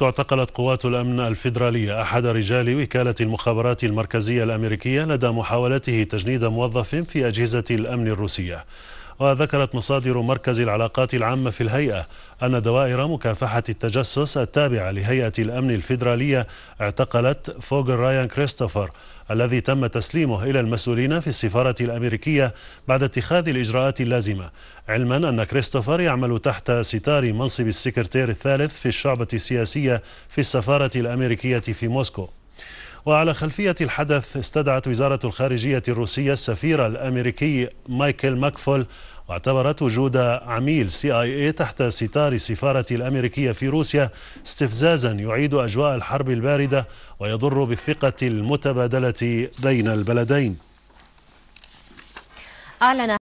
موسكو اعتقلت قوات الأمن الفيدرالية أحد رجال وكالة المخابرات المركزية الأمريكية لدى محاولته تجنيد موظف في أجهزة الأمن الروسية وذكرت مصادر مركز العلاقات العامة في الهيئة أن دوائر مكافحة التجسس التابعة لهيئة الأمن الفيدرالية اعتقلت فوجر رايان كريستوفر الذي تم تسليمه إلى المسؤولين في السفارة الأمريكية بعد اتخاذ الإجراءات اللازمة علما أن كريستوفر يعمل تحت ستار منصب السكرتير الثالث في الشعبة السياسية في السفارة الأمريكية في موسكو وعلى خلفية الحدث استدعت وزارة الخارجية الروسية السفير الأمريكي مايكل ماكفول واعتبرت وجود عميل سي اي اي تحت ستار السفارة الأمريكية في روسيا استفزازا يعيد أجواء الحرب الباردة ويضر بالثقة المتبادلة بين البلدين أعلن